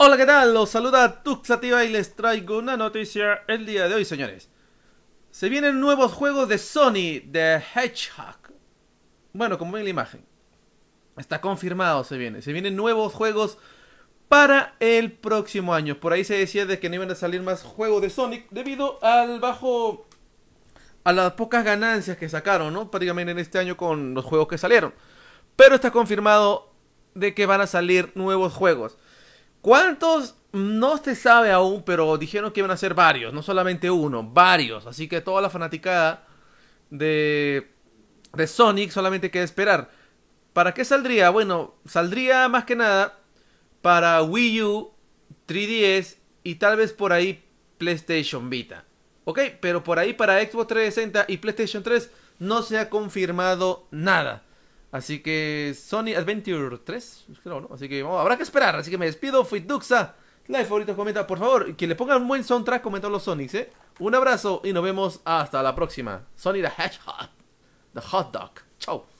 Hola, ¿qué tal? Los saluda Tuxativa y les traigo una noticia el día de hoy, señores. Se vienen nuevos juegos de Sony, de Hedgehog. Bueno, como ven la imagen. Está confirmado, se viene. Se vienen nuevos juegos para el próximo año. Por ahí se decía de que no iban a salir más juegos de Sonic debido al bajo... A las pocas ganancias que sacaron, ¿no? Prácticamente en este año con los juegos que salieron. Pero está confirmado de que van a salir nuevos juegos. ¿Cuántos? No se sabe aún, pero dijeron que iban a ser varios, no solamente uno, varios. Así que toda la fanaticada de, de Sonic solamente queda esperar. ¿Para qué saldría? Bueno, saldría más que nada para Wii U, 3DS y tal vez por ahí PlayStation Vita. Ok, pero por ahí para Xbox 360 y PlayStation 3 no se ha confirmado nada. Así que Sony Adventure 3, creo, ¿no? Así que vamos, habrá que esperar. Así que me despido. Fui Duxa. Like, favoritos, comenta. Por favor, que le pongan un buen soundtrack, comentar los Sonics, ¿eh? Un abrazo y nos vemos hasta la próxima. Sony the Hedgehog. The Hot Dog. Chau